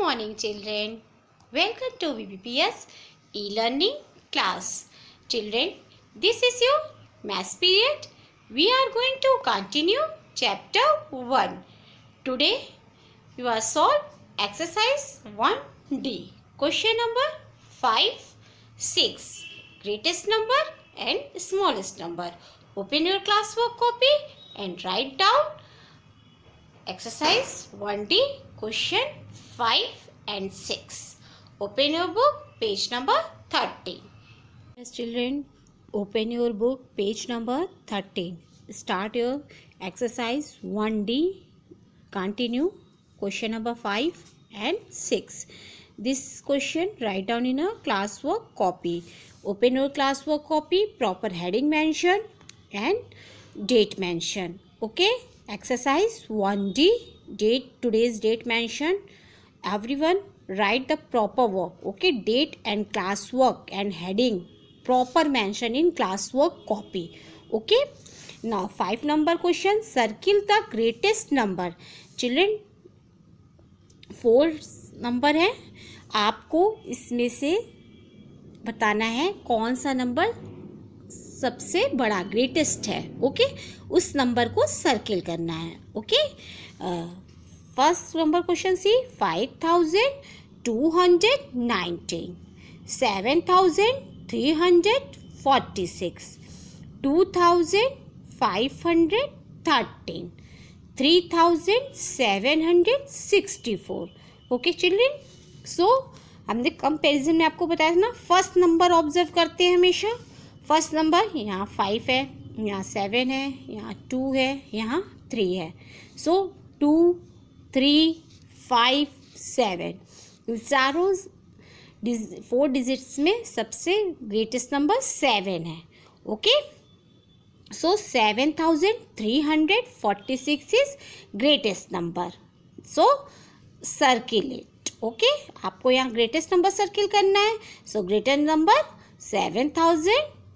morning children. Welcome to BBPS e-learning class. Children, this is your math period. We are going to continue chapter 1. Today, you are solve exercise 1D. Question number 5, 6. Greatest number and smallest number. Open your classwork copy and write down exercise 1D question 5 and 6. Open your book page number 13. Yes children open your book page number 13. Start your exercise 1D continue question number 5 and 6. This question write down in a classwork copy. Open your classwork copy proper heading mention and date mention. Okay. exercise 1d date today's date mentioned everyone write the proper work okay date and class work and heading proper mention in class work copy okay now five number question circle the greatest number children four number है आपको इसमें से बताना है कौन सा number सबसे बड़ा ग्रेटेस्ट है ओके उस नंबर को सर्किल करना है okay first number question see five thousand two hundred nineteen seven thousand three hundred forty six two thousand five hundred thirteen three thousand seven hundred sixty four okay children so हमने comparison में आपको बताया था ना first number observe करते हैं हमेशा first number यहाँ फाइव है यहाँ सेवन है यहाँ टू है यहाँ थ्री है so two three five seven चारों फोर डिजिट्स में सबसे ग्रेटेस्ट नंबर सेवन है okay so seven thousand three hundred forty six is greatest number so circle it okay आपको यहाँ ग्रेटेस्ट नंबर सर्किल करना है so greatest number seven thousand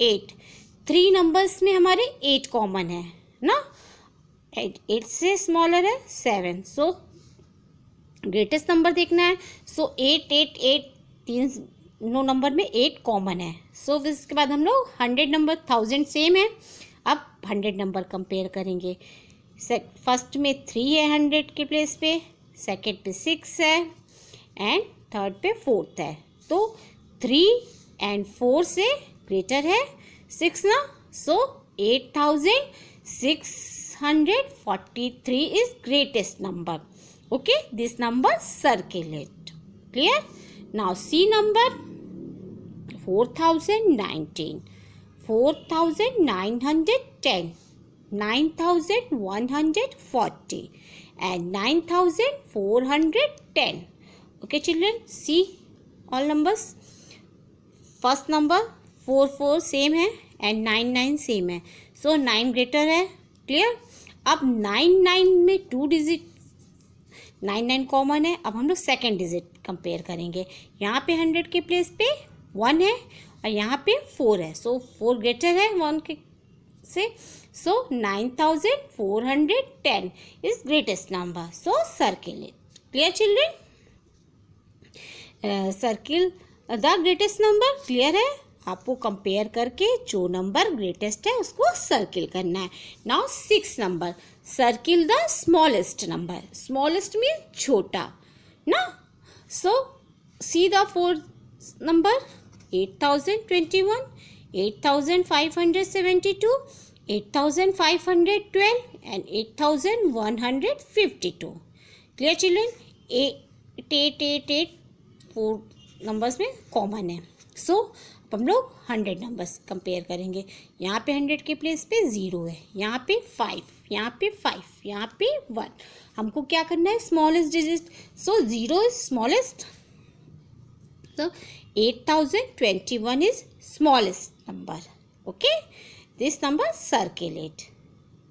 eight three numbers में हमारे एट कॉमन है ना एट एट से स्मॉलर है सेवन सो ग्रेटेस्ट नंबर देखना है सो एट एट एट तीन नो नंबर में एट कॉमन है सो so, इसके बाद हम लोग हंड्रेड नंबर थाउजेंड सेम है अब हंड्रेड नंबर कंपेयर करेंगे फर्स्ट में थ्री है हंड्रेड के प्लेस पे सेकेंड पे सिक्स है एंड थर्ड पे फोर्थ है तो थ्री एंड फोर से ग्रेटर है सिक्स ना so eight thousand six hundred forty three is greatest number okay this number circulate clear now see number four thousand nineteen four thousand nine hundred ten nine thousand one hundred forty and nine thousand four hundred ten okay children see all numbers first number four four same है and nine nine same है so nine greater है clear अब nine nine में two digit nine nine common है अब हम लोग second digit compare करेंगे यहाँ पे हंड्रेड के प्लेस पे वन है और यहाँ पे फोर है सो फोर ग्रेटर है वन के से so nine thousand four hundred ten is greatest number so circle it clear children circle the greatest number clear है आपको कंपेयर करके जो नंबर ग्रेटेस्ट है उसको सर्किल करना है now six number circle the smallest number smallest mean छोटा ना so see the four number eight thousand twenty one eight thousand five hundred seventy two eight thousand five hundred twelve and eight thousand one hundred fifty two clear children eight eight eight eight four numbers में common है so so, हम लोग hundred numbers compare करेंगे यहाँ पे hundred के place पे zero है यहाँ पे फाइव यहाँ पे फाइव यहाँ पे वन हमको क्या करना है smallest digit so zero is smallest तो eight thousand twenty one is smallest number okay this number circulate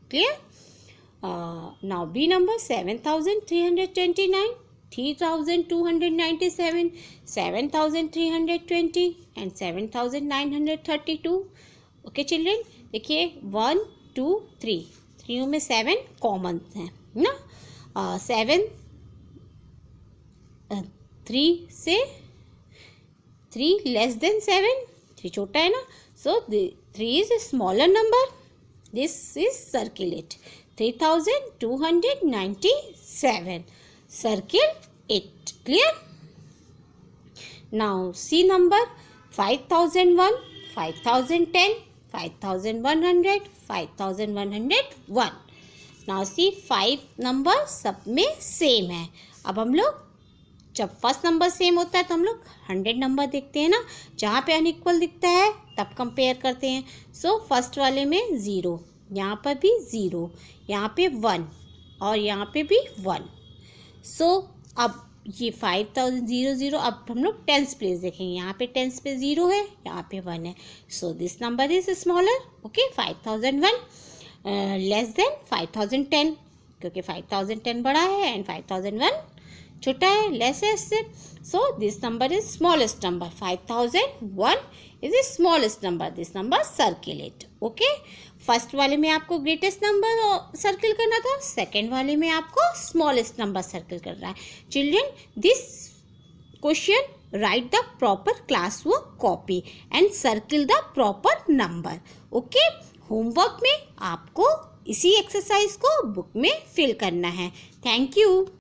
clear now B number seven thousand three hundred twenty nine three thousand two hundred ninety seven seven thousand three hundred twenty and seven thousand nine hundred thirty two okay children देखिए one two three three में seven common हैं ना seven uh, three uh, से three less then seven three छोटा है ना so three is a smaller number this is circulate three thousand two hundred ninety seven circle it clear now see number 5001 5010 5100 5101 now see five number सब में same है अब हम लोग जब फर्स्ट नंबर सेम होता है तो हम लोग हंड्रेड नंबर देखते हैं ना जहाँ पे अनइक्वल दिखता है तब कंपेयर करते हैं सो so, फर्स्ट वाले में ज़ीरो यहाँ पर भी ज़ीरो यहाँ पे वन और यहाँ पे भी वन सो so, अब ये फाइव थाउजेंड ज़ीरो ज़ीरो अब हम लोग टेंस प्लेस देखेंगे यहाँ पे टेंस पे ज़ीरो है यहाँ पे वन है so this number is smaller okay five thousand one less than five thousand ten क्योंकि फाइव थाउजेंड टेन बड़ा है एंड फाइव थाउजेंड वन छोटा है lessest so this number number smallest number 5001 is the smallest number this number circulate okay first वाले में आपको greatest number circle करना था सेकेंड वाले में आपको स्मॉलेस्ट नंबर सर्किल करना है children this question write the proper class work copy and circle the proper number okay homework में आपको इसी एक्सरसाइज को बुक में फिल करना है थैंक यू